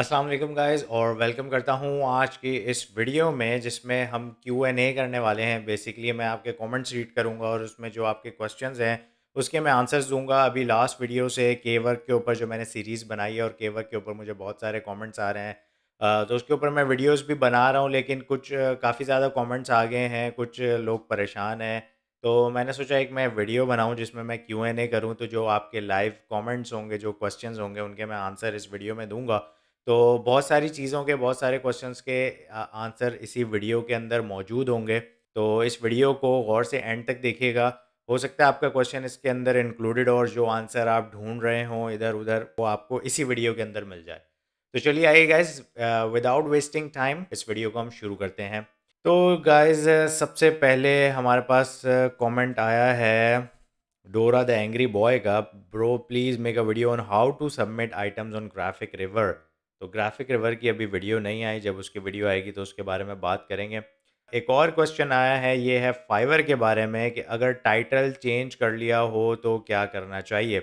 अस्सलाम वालेकुम गाइस और वेलकम करता हूँ आज की इस वीडियो में जिसमें हम क्यू एन ए करने वाले हैं बेसिकली मैं आपके कमेंट्स रीड करूँगा और उसमें जो आपके क्वेश्चंस हैं उसके मैं आंसर्स दूंगा अभी लास्ट वीडियो से के वर्क के ऊपर जो मैंने सीरीज़ बनाई है और के वर्क के ऊपर मुझे बहुत सारे कॉमेंट्स आ रहे हैं तो उसके ऊपर मैं वीडियोज़ भी बना रहा हूँ लेकिन कुछ काफ़ी ज़्यादा कॉमेंट्स आ गए हैं कुछ लोग परेशान हैं तो मैंने सोचा एक मैं वीडियो बनाऊं जिसमें मैं क्यू एन ए करूँ तो जो आपके लाइव कमेंट्स होंगे जो क्वेश्चंस होंगे उनके मैं आंसर इस वीडियो में दूंगा तो बहुत सारी चीज़ों के बहुत सारे क्वेश्चंस के आंसर इसी वीडियो के अंदर मौजूद होंगे तो इस वीडियो को गौर से एंड तक देखिएगा हो सकता है आपका क्वेश्चन इसके अंदर इंक्लूडेड और जो आंसर आप ढूंढ रहे हों इधर उधर वो आपको इसी वीडियो के अंदर मिल जाए तो चलिए आइए गाइज विदाउट वेस्टिंग टाइम इस वीडियो को हम शुरू करते हैं तो गाइज सबसे पहले हमारे पास कॉमेंट आया है डोरा द एंग्री बॉय का bro please make a video on how to submit items on Graphic River तो ग्राफिक रिवर की अभी वीडियो नहीं आई जब उसकी वीडियो आएगी तो उसके बारे में बात करेंगे एक और क्वेश्चन आया है ये है फाइवर के बारे में कि अगर टाइटल चेंज कर लिया हो तो क्या करना चाहिए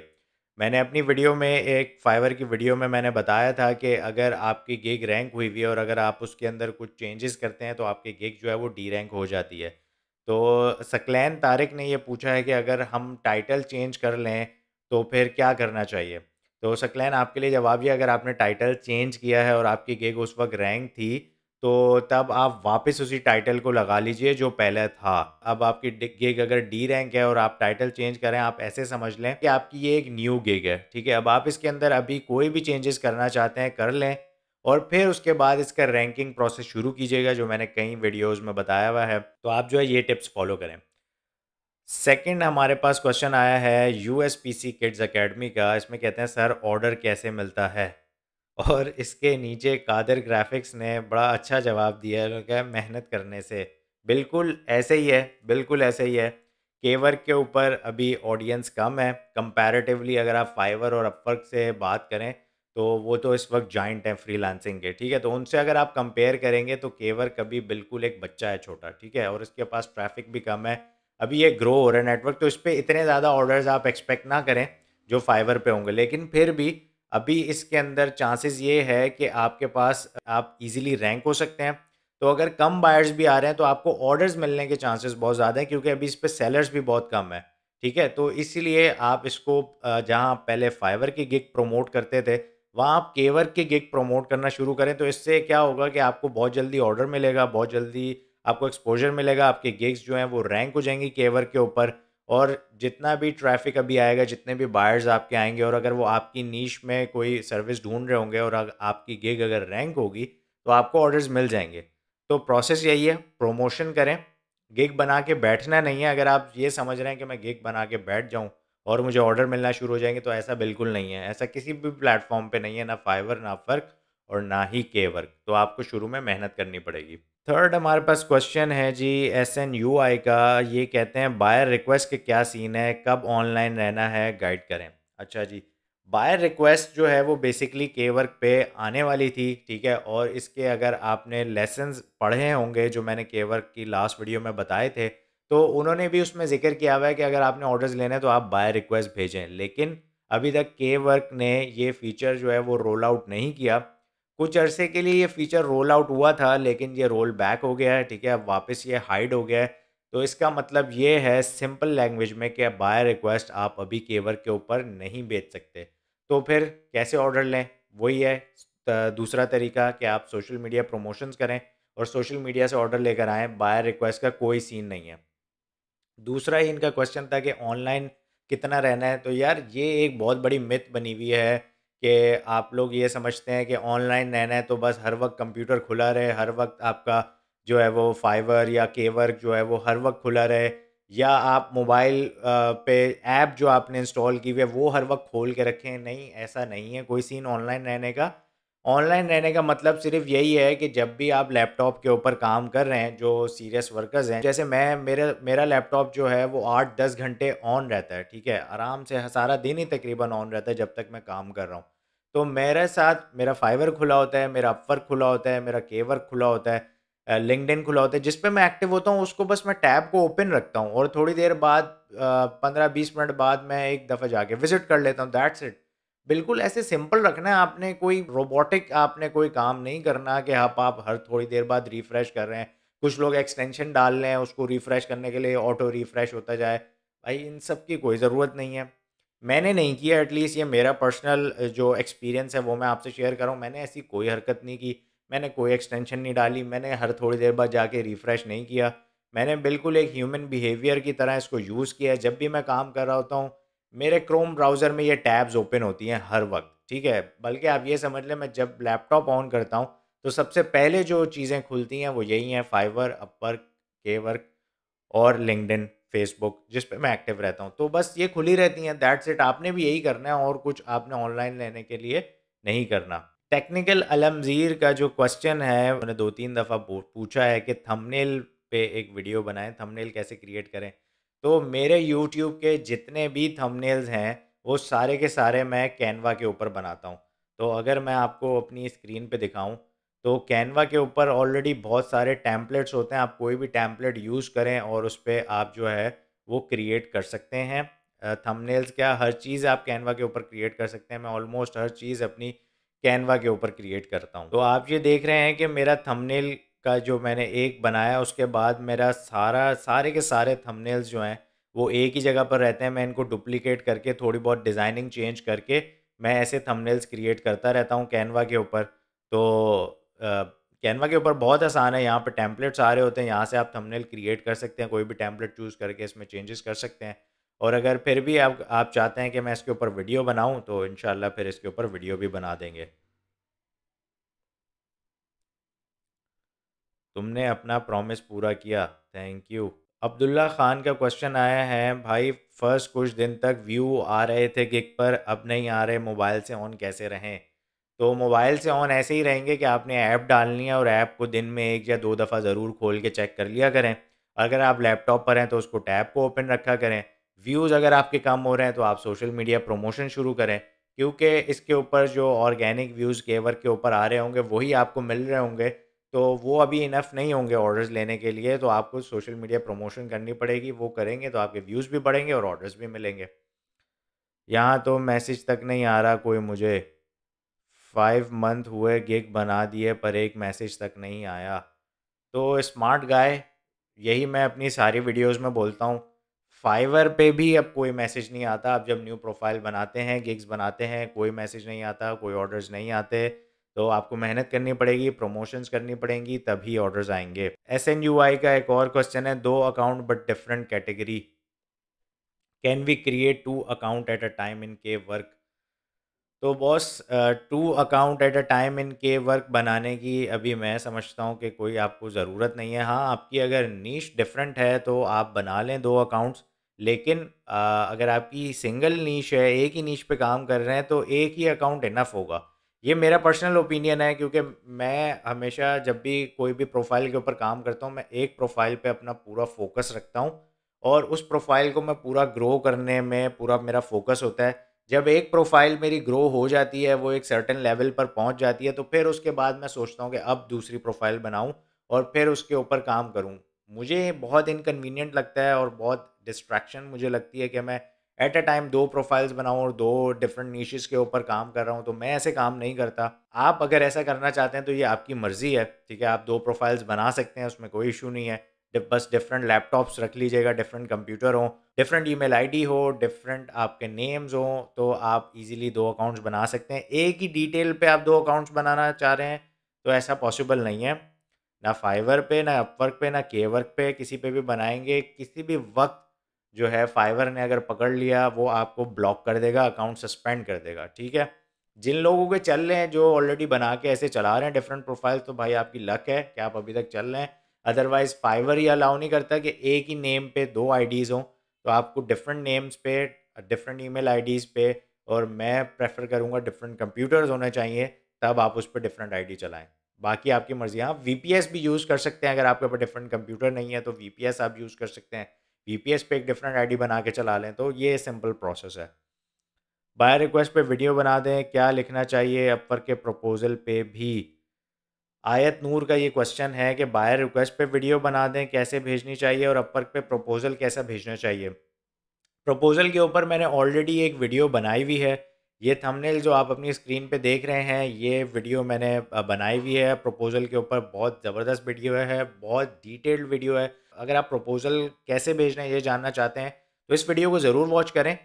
मैंने अपनी वीडियो में एक फाइवर की वीडियो में मैंने बताया था कि अगर आपकी गिग रैंक हुई हुई है और अगर आप उसके अंदर कुछ चेंजेस करते हैं तो आपकी गिग जो है वो डी रैंक हो जाती है तो सकलैन तारिक ने ये पूछा है कि अगर हम टाइटल चेंज कर लें तो फिर क्या करना चाहिए तो शक्लैन आपके लिए जवाब ये अगर आपने टाइटल चेंज किया है और आपकी गेग उस वक्त रैंक थी तो तब आप वापस उसी टाइटल को लगा लीजिए जो पहले था अब आपकी गेग अगर डी रैंक है और आप टाइटल चेंज करें आप ऐसे समझ लें कि आपकी ये एक न्यू गेग है ठीक है अब आप इसके अंदर अभी कोई भी चेंजेस करना चाहते हैं कर लें और फिर उसके बाद इसका रैंकिंग प्रोसेस शुरू कीजिएगा जो मैंने कई वीडियोज़ में बताया हुआ है तो आप जो है ये टिप्स फॉलो करें सेकंड हमारे पास क्वेश्चन आया है यूएसपीसी किड्स एकेडमी का इसमें कहते हैं सर ऑर्डर कैसे मिलता है और इसके नीचे कादर ग्राफिक्स ने बड़ा अच्छा जवाब दिया है क्या मेहनत करने से बिल्कुल ऐसे ही है बिल्कुल ऐसे ही है केवर के ऊपर अभी ऑडियंस कम है कंपैरेटिवली अगर आप फाइवर और अपवर्क से बात करें तो वो तो इस वक्त जॉइंट हैं फ्रीलांसिंग के ठीक है तो उनसे अगर आप कंपेयर करेंगे तो केवर कभी बिल्कुल एक बच्चा है छोटा ठीक है और इसके पास ट्रैफिक भी कम है अभी ये ग्रो हो रहा है नेटवर्क तो इस पर इतने ज़्यादा ऑर्डर्स आप एक्सपेक्ट ना करें जो फाइवर पे होंगे लेकिन फिर भी अभी इसके अंदर चांसेस ये है कि आपके पास आप इजीली रैंक हो सकते हैं तो अगर कम बायर्स भी आ रहे हैं तो आपको ऑर्डर्स मिलने के चांसेस बहुत ज़्यादा हैं क्योंकि अभी इस पर सेलर्स भी बहुत कम है ठीक है तो इसीलिए आप इसको जहाँ पहले फाइवर की गिग प्रमोट करते थे वहाँ आप केवर की गिग प्रमोट करना शुरू करें तो इससे क्या होगा कि आपको बहुत जल्दी ऑर्डर मिलेगा बहुत जल्दी आपको एक्सपोजर मिलेगा आपके गिग्स जो हैं वो रैंक हो जाएंगी केवर के ऊपर और जितना भी ट्रैफिक अभी आएगा जितने भी बायर्स आपके आएंगे और अगर वो आपकी नीच में कोई सर्विस ढूंढ रहे होंगे और आपकी गिग अगर रैंक होगी तो आपको ऑर्डर्स मिल जाएंगे तो प्रोसेस यही है प्रोमोशन करें गिग बना के बैठना नहीं है अगर आप ये समझ रहे हैं कि मैं गिग बना के बैठ जाऊँ और मुझे ऑर्डर मिलना शुरू हो जाएंगे तो ऐसा बिल्कुल नहीं है ऐसा किसी भी प्लेटफॉर्म पर नहीं है ना फाइवर ना फर्क और ना ही के वर्क तो आपको शुरू में मेहनत करनी पड़ेगी थर्ड हमारे पास क्वेश्चन है G S N U I का ये कहते हैं बायर रिक्वेस्ट के क्या सीन है कब ऑनलाइन रहना है गाइड करें अच्छा जी बायर रिक्वेस्ट जो है वो बेसिकली के वर्क पे आने वाली थी ठीक है और इसके अगर आपने लेसन्स पढ़े होंगे जो मैंने के वर्क की लास्ट वीडियो में बताए थे तो उन्होंने भी उसमें जिक्र किया हुआ है कि अगर आपने ऑर्डर्स लेने हैं तो आप बायर रिक्वेस्ट भेजें लेकिन अभी तक के वर्क ने ये फीचर जो है वो रोल आउट नहीं किया कुछ अरसे के लिए ये फीचर रोल आउट हुआ था लेकिन ये रोल बैक हो गया है ठीक है अब वापस ये हाइड हो गया है तो इसका मतलब ये है सिंपल लैंग्वेज में कि बाय रिक्वेस्ट आप अभी केवर के ऊपर नहीं बेच सकते तो फिर कैसे ऑर्डर लें वही है दूसरा तरीका कि आप सोशल मीडिया प्रमोशंस करें और सोशल मीडिया से ऑर्डर लेकर आएँ बाय रिक्वेस्ट का कोई सीन नहीं है दूसरा ही इनका क्वेश्चन था कि ऑनलाइन कितना रहना है तो यार ये एक बहुत बड़ी मिथ बनी हुई है कि आप लोग ये समझते हैं कि ऑनलाइन रहना है तो बस हर वक्त कंप्यूटर खुला रहे हर वक्त आपका जो है वो फाइवर या केवर्क जो है वो हर वक्त खुला रहे या आप मोबाइल पे ऐप जो आपने इंस्टॉल की हुई है वो हर वक्त खोल के रखें नहीं ऐसा नहीं है कोई सीन ऑनलाइन रहने का ऑनलाइन रहने का मतलब सिर्फ यही है कि जब भी आप लैपटॉप के ऊपर काम कर रहे हैं जो सीरियस वर्कर्स हैं जैसे मैं मेरा मेरा लैपटॉप जो है वो आठ दस घंटे ऑन रहता है ठीक है आराम से सारा दिन ही तकरीबन ऑन रहता है जब तक मैं काम कर रहा हूँ तो मेरे साथ मेरा फाइवर खुला होता है मेरा अपवर्क खुला होता है मेरा केवर खुला होता है लिंकड खुला होता है जिस पे मैं एक्टिव होता हूँ उसको बस मैं टैब को ओपन रखता हूँ और थोड़ी देर बाद पंद्रह बीस मिनट बाद मैं एक दफ़ा जाके विजिट कर लेता हूँ दैट्स इट बिल्कुल ऐसे सिंपल रखना है आपने कोई रोबोटिक आपने कोई काम नहीं करना कि आप आप हर थोड़ी देर बाद रिफ्रेश कर रहे हैं कुछ लोग एक्सटेंशन डाल रहे हैं उसको रिफ्रेश करने के लिए ऑटो रिफ्रेश होता जाए भाई इन सब की कोई ज़रूरत नहीं है मैंने नहीं किया एटलीस्ट ये मेरा पर्सनल जो एक्सपीरियंस है वो मैं आपसे शेयर कर रहा हूँ मैंने ऐसी कोई हरकत नहीं की मैंने कोई एक्सटेंशन नहीं डाली मैंने हर थोड़ी देर बाद जाके रिफ़्रेश नहीं किया मैंने बिल्कुल एक ह्यूमन बिहेवियर की तरह इसको यूज़ किया जब भी मैं काम कर रहा होता हूँ मेरे क्रोम ब्राउज़र में ये टैब्स ओपन होती हैं हर वक्त ठीक है बल्कि आप ये समझ लें मैं जब लैपटॉप ऑन करता हूँ तो सबसे पहले जो चीज़ें खुलती हैं वो यही हैं फाइवर अपवर्क के वर्क और लिंकडिन फेसबुक जिस पे मैं एक्टिव रहता हूँ तो बस ये खुली रहती हैं दैट्स इट आपने भी यही करना है और कुछ आपने ऑनलाइन लेने के लिए नहीं करना टेक्निकल अलमजीर का जो क्वेश्चन है उन्होंने दो तीन दफ़ा पूछा है कि थंबनेल पे एक वीडियो बनाएं थंबनेल कैसे क्रिएट करें तो मेरे यूट्यूब के जितने भी थंबनेल्स हैं वो सारे के सारे मैं कैनवा के ऊपर बनाता हूँ तो अगर मैं आपको अपनी स्क्रीन पे दिखाऊं तो कैनवा के ऊपर ऑलरेडी बहुत सारे टैम्पलेट्स होते हैं आप कोई भी टैंपलेट यूज़ करें और उस पर आप जो है वो क्रिएट कर सकते हैं थंबनेल्स क्या हर चीज़ आप कैनवा के ऊपर क्रिएट कर सकते हैं मैं ऑलमोस्ट हर चीज़ अपनी कैनवा के ऊपर क्रिएट करता हूँ तो आप ये देख रहे हैं कि मेरा थंबनेल का जो मैंने एक बनाया उसके बाद मेरा सारा सारे के सारे थंबनेल्स जो हैं वो एक ही जगह पर रहते हैं मैं इनको डुप्लीकेट करके थोड़ी बहुत डिज़ाइनिंग चेंज करके मैं ऐसे थंबनेल्स क्रिएट करता रहता हूँ कैनवा के ऊपर तो कैनवा के ऊपर बहुत आसान है यहाँ पर टैंपलेट्स आ रहे होते हैं यहाँ से आप थंबनेल क्रिएट कर सकते हैं कोई भी टैंपलेट चूज़ करके इसमें चेंजेस कर सकते हैं और अगर फिर भी आप आप चाहते हैं कि मैं इसके ऊपर वीडियो बनाऊं तो इन फिर इसके ऊपर वीडियो भी बना देंगे तुमने अपना प्रॉमिस पूरा किया थैंक यू अब्दुल्ला खान का क्वेश्चन आया है भाई फर्स्ट कुछ दिन तक व्यू आ रहे थे गिग पर अब नहीं आ रहे मोबाइल से ऑन कैसे रहें तो मोबाइल से ऑन ऐसे ही रहेंगे कि आपने ऐप डालनी है और ऐप को दिन में एक या दो दफ़ा ज़रूर खोल के चेक कर लिया करें अगर आप लैपटॉप पर हैं तो उसको टैब को ओपन रखा करें व्यूज़ अगर आपके कम हो रहे हैं तो आप सोशल मीडिया प्रमोशन शुरू करें क्योंकि इसके ऊपर जो ऑर्गेनिक व्यूज़ केवर के ऊपर आ रहे होंगे वही आपको मिल रहे होंगे तो वो अभी इनफ नहीं होंगे ऑर्डर्स लेने के लिए तो आपको सोशल मीडिया प्रमोशन करनी पड़ेगी वो करेंगे तो आपके व्यूज़ भी बढ़ेंगे और ऑर्डर्स भी मिलेंगे यहाँ तो मैसेज तक नहीं आ रहा कोई मुझे फाइव मंथ हुए गिग बना दिए पर एक मैसेज तक नहीं आया तो स्मार्ट गाय यही मैं अपनी सारी वीडियोस में बोलता हूँ फाइवर पे भी अब कोई मैसेज नहीं आता अब जब न्यू प्रोफाइल बनाते हैं गिग्स बनाते हैं कोई मैसेज नहीं आता कोई ऑर्डर्स नहीं आते तो आपको मेहनत करनी पड़ेगी प्रमोशंस करनी पड़ेंगी तभी ऑर्डर्स आएंगे एस का एक और क्वेश्चन है दो account but different category can we create two account at a time in Kwork तो boss two account at a time in Kwork बनाने की अभी मैं समझता हूँ कि कोई आपको ज़रूरत नहीं है हाँ आपकी अगर नीच डिफरेंट है तो आप बना लें दो अकाउंट्स लेकिन uh, अगर आपकी सिंगल नीच है एक ही नीच पे काम कर रहे हैं तो एक ही अकाउंट इनफ होगा ये मेरा पर्सनल ओपिनियन है क्योंकि मैं हमेशा जब भी कोई भी प्रोफाइल के ऊपर काम करता हूँ मैं एक प्रोफाइल पे अपना पूरा फोकस रखता हूँ और उस प्रोफाइल को मैं पूरा ग्रो करने में पूरा मेरा फोकस होता है जब एक प्रोफाइल मेरी ग्रो हो जाती है वो एक सर्टन लेवल पर पहुंच जाती है तो फिर उसके बाद मैं सोचता हूँ कि अब दूसरी प्रोफाइल बनाऊँ और फिर उसके ऊपर काम करूँ मुझे बहुत इनकन्वीनियंट लगता है और बहुत डिस्ट्रैक्शन मुझे लगती है कि मैं एट अ टाइम दो प्रोफाइल्स बनाऊँ और दो डिफरेंट नीशेस के ऊपर काम कर रहा हूँ तो मैं ऐसे काम नहीं करता आप अगर ऐसा करना चाहते हैं तो ये आपकी मर्ज़ी है ठीक है आप दो प्रोफाइल्स बना सकते हैं उसमें कोई इशू नहीं है बस डिफरेंट लैपटॉप्स रख लीजिएगा डिफरेंट कंप्यूटर हो डिफरेंट ईमेल आईडी हो डिफरेंट आपके नेम्स हो तो आप इजीली दो अकाउंट्स बना सकते हैं एक ही डिटेल पे आप दो अकाउंट्स बनाना चाह रहे हैं तो ऐसा पॉसिबल नहीं है ना फाइवर पे ना अपवर्क पे ना के वर्क पे किसी पे भी बनाएंगे किसी भी वक्त जो है फाइवर ने अगर पकड़ लिया वो आपको ब्लॉक कर देगा अकाउंट सस्पेंड कर देगा ठीक है जिन लोगों के चल रहे हैं जो ऑलरेडी बना के ऐसे चला रहे हैं डिफरेंट प्रोफाइल तो भाई आपकी लक है कि आप अभी तक चल रहे हैं अदरवाइज फाइवर ये अलाउ नहीं करता कि एक ही नेम पे दो आईडीज़ हों तो आपको डिफरेंट नेम्स पे डिफरेंट ईमेल आईडीज़ पे और मैं प्रेफर करूँगा डिफरेंट कंप्यूटर्स होने चाहिए तब आप उस पर डिफरेंट आई चलाएं बाकी आपकी मर्ज़ी आप वी भी यूज़ कर सकते हैं अगर आपके पास डिफरेंट कंप्यूटर नहीं है तो वी आप यूज़ कर सकते हैं एस पे एक डिफरेंट आईडी बना के चला लें तो ये सिंपल प्रोसेस है बाय रिक्वेस्ट पे वीडियो बना दें क्या लिखना चाहिए अपर के प्रपोजल पे भी आयत नूर का ये क्वेश्चन है कि बाय रिक्वेस्ट पे वीडियो बना दें कैसे भेजनी चाहिए और अपर पे प्रपोजल कैसा भेजना चाहिए प्रपोजल के ऊपर मैंने ऑलरेडी एक वीडियो बनाई हुई है ये थंबनेल जो आप अपनी स्क्रीन पे देख रहे हैं ये वीडियो मैंने बनाई हुई है प्रपोजल के ऊपर बहुत ज़बरदस्त वीडियो है बहुत डिटेल्ड वीडियो है अगर आप प्रपोज़ल कैसे भेजना है ये जानना चाहते हैं तो इस वीडियो को ज़रूर वॉच करें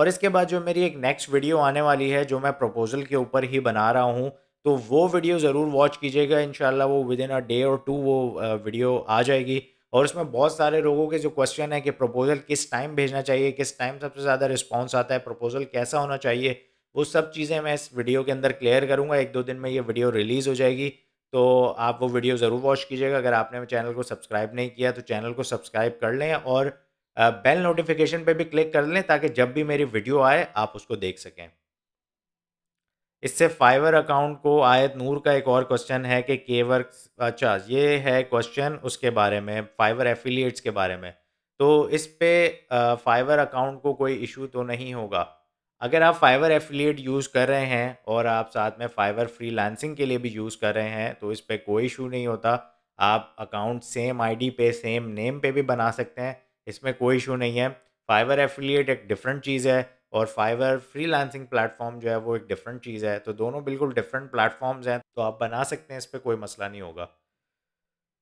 और इसके बाद जो मेरी एक नेक्स्ट वीडियो आने वाली है जो मैं प्रपोज़ल के ऊपर ही बना रहा हूँ तो वो वीडियो ज़रूर वॉच कीजिएगा इन वो विद इन अ डे और टू वो वीडियो आ जाएगी और उसमें बहुत सारे लोगों के जो क्वेश्चन है कि प्रपोज़ल किस टाइम भेजना चाहिए किस टाइम सबसे ज़्यादा रिस्पॉन्स आता है प्रपोज़ल कैसा होना चाहिए वो सब चीज़ें मैं इस वीडियो के अंदर क्लियर करूँगा एक दो दिन में ये वीडियो रिलीज़ हो जाएगी तो आप वो वीडियो ज़रूर वॉच कीजिएगा अगर आपने चैनल को सब्सक्राइब नहीं किया तो चैनल को सब्सक्राइब कर लें और बेल नोटिफिकेशन पे भी क्लिक कर लें ताकि जब भी मेरी वीडियो आए आप उसको देख सकें इससे फाइवर अकाउंट को आयत नूर का एक और क्वेश्चन है कि के वर्क अच्छा ये है क्वेश्चन उसके बारे में फाइवर एफिलिएट्स के बारे में तो इस पे फाइवर अकाउंट को कोई इशू तो नहीं होगा अगर आप फाइवर एफिलिएट यूज़ कर रहे हैं और आप साथ में फाइवर फ्रीलांसिंग के लिए भी यूज़ कर रहे हैं तो इस पर कोई इशू नहीं होता आप अकाउंट सेम आईडी पे सेम नेम पे भी बना सकते हैं इसमें कोई इशू नहीं है फाइवर एफिलिएट एक डिफरेंट चीज़ है और फाइवर फ्रीलांसिंग प्लेटफॉर्म जो है वो एक डिफरेंट चीज़ है तो दोनों बिल्कुल डिफरेंट प्लेटफॉर्म्स हैं तो आप बना सकते हैं इस पर कोई मसला नहीं होगा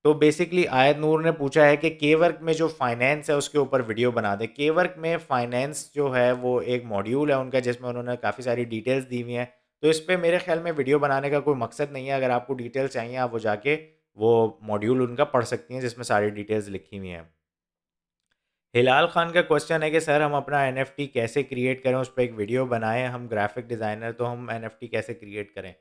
तो बेसिकली आयत नूर ने पूछा है कि के वर्क में जो फाइनेंस है उसके ऊपर वीडियो बना दें के वर्क में फाइनेंस जो है वो एक मॉड्यूल है उनका जिसमें उन्होंने काफ़ी सारी डिटेल्स दी हुई हैं तो इस पर मेरे ख्याल में वीडियो बनाने का कोई मकसद नहीं है अगर आपको डिटेल्स चाहिए आप वो जाके वो मॉड्यूल उनका पढ़ सकती हैं जिसमें सारी डिटेल्स लिखी हुई हैं हिलाल खान का क्वेश्चन है कि सर हम अपना एन कैसे क्रिएट करें उस पर एक वीडियो बनाएं हम ग्राफिक डिज़ाइनर तो हम एन कैसे क्रिएट करें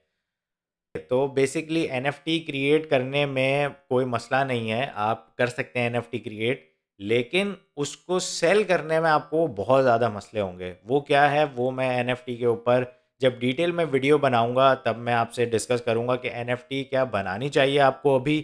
तो बेसिकली एन क्रिएट करने में कोई मसला नहीं है आप कर सकते हैं एन क्रिएट लेकिन उसको सेल करने में आपको बहुत ज़्यादा मसले होंगे वो क्या है वो मैं एन के ऊपर जब डिटेल में वीडियो बनाऊंगा तब मैं आपसे डिस्कस करूंगा कि एन क्या बनानी चाहिए आपको अभी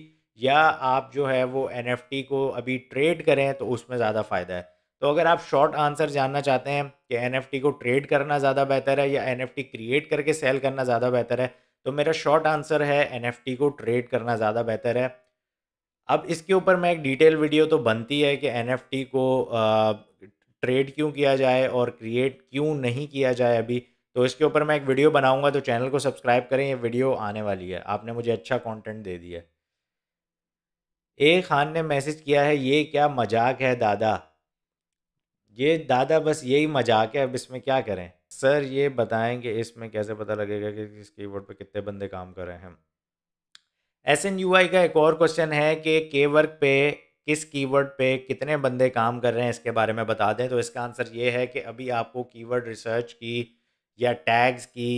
या आप जो है वो एन को अभी ट्रेड करें तो उसमें ज़्यादा फ़ायदा है तो अगर आप शॉर्ट आंसर जानना चाहते हैं कि एन को ट्रेड करना ज़्यादा बेहतर है या एन क्रिएट करके सेल करना ज़्यादा बेहतर है तो मेरा शॉर्ट आंसर है एन को ट्रेड करना ज़्यादा बेहतर है अब इसके ऊपर मैं एक डिटेल वीडियो तो बनती है कि एन को ट्रेड क्यों किया जाए और क्रिएट क्यों नहीं किया जाए अभी तो इसके ऊपर मैं एक वीडियो बनाऊंगा तो चैनल को सब्सक्राइब करें ये वीडियो आने वाली है आपने मुझे अच्छा कंटेंट दे दिया ए खान ने मैसेज किया है ये क्या मजाक है दादा ये दादा बस यही मजाक है अब इसमें क्या करें सर ये कि इसमें कैसे पता लगेगा कि की कीबोर्ड पे कितने बंदे काम कर रहे हैं एस एन यू आई का एक और क्वेश्चन है कि के वर्क पे किस कीवर्ड पे कितने बंदे काम कर रहे हैं इसके बारे में बता दें तो इसका आंसर ये है कि अभी आपको कीवर्ड रिसर्च की या टैग्स की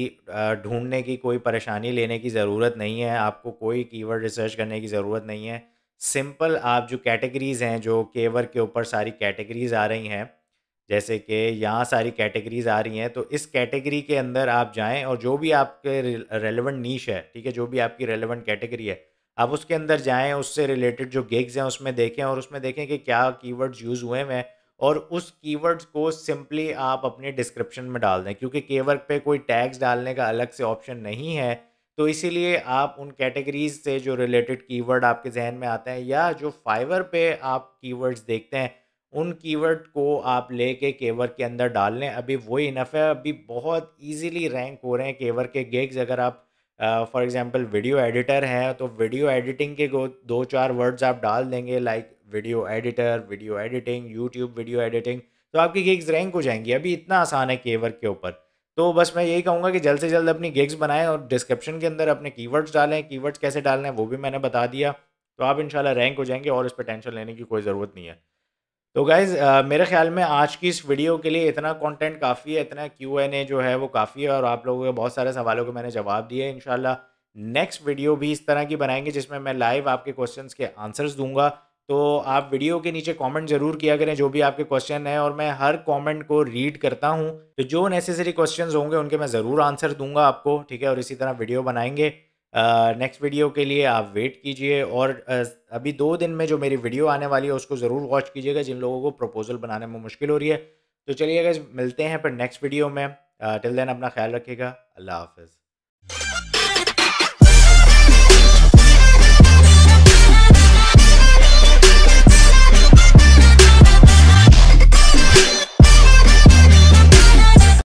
ढूंढने की कोई परेशानी लेने की ज़रूरत नहीं है आपको कोई कीवर्ड रिसर्च करने की ज़रूरत नहीं है सिंपल आप जो कैटेगरीज़ हैं जो केवर के ऊपर सारी कैटेगरीज आ रही हैं जैसे कि यहाँ सारी कैटेगरीज आ रही हैं तो इस कैटेगरी के अंदर आप जाएं और जो भी आपके रेलेवेंट नीश है ठीक है जो भी आपकी रेलेवेंट कैटेगरी है आप उसके अंदर जाएं उससे रिलेटेड जो गिग्स हैं उसमें देखें और उसमें देखें कि क्या कीवर्ड्स यूज़ हुए हैं और उस कीवर्ड्स को सिंपली आप अपने डिस्क्रिप्शन में डाल दें क्योंकि केवर्क पे कोई टैग्स डालने का अलग से ऑप्शन नहीं है तो इसीलिए आप उन कैटेगरीज से जो रिलेटेड कीवर्ड आपके जहन में आते हैं या जो फाइवर पे आप कीवर्ड्स देखते हैं उन कीवर्ड को आप ले के केवर के अंदर डाल लें अभी वो इनफ है अभी बहुत इजीली रैंक हो रहे हैं केवर के गेग्स अगर आप फॉर एग्जांपल वीडियो एडिटर हैं तो वीडियो एडिटिंग के दो चार वर्ड्स आप डाल देंगे like video editor video editing YouTube video editing तो आपकी गेग्स रैंक हो जाएंगी अभी इतना आसान है केवर के ऊपर तो बस मैं यही कहूँगा कि जल्द से जल्द अपनी गिग्स बनाएं और डिस्क्रिप्शन के अंदर अपने कीवर्ड्स डालें कीवर्ड्स कैसे डालने वो भी मैंने बता दिया तो आप इंशाल्लाह रैंक हो जाएंगे और इस पर टेंशन लेने की कोई ज़रूरत नहीं है तो गाइज़ uh, मेरे ख्याल में आज की इस वीडियो के लिए इतना कंटेंट काफ़ी है इतना क्यू एन ए जो है वो काफ़ी है और आप लोगों के बहुत सारे सवालों के मैंने जवाब दिए इन नेक्स्ट वीडियो भी इस तरह की बनाएंगे जिसमें मैं लाइव आपके क्वेश्चंस के आंसर्स दूंगा तो आप वीडियो के नीचे कमेंट जरूर किया करें जो भी आपके क्वेश्चन हैं और मैं हर कमेंट को रीड करता हूं तो जो नेसेसरी क्वेश्चंस होंगे उनके मैं ज़रूर आंसर दूंगा आपको ठीक है और इसी तरह वीडियो बनाएंगे नेक्स्ट वीडियो के लिए आप वेट कीजिए और uh, अभी दो दिन में जो मेरी वीडियो आने वाली है उसको ज़रूर वॉच कीजिएगा जिन लोगों को प्रपोजल बनाने में मुश्किल हो रही है तो चलिएगा मिलते हैं पर नेक्स्ट वीडियो में टिल uh, देन अपना ख्याल रखिएगा अल्लाह हाफिज़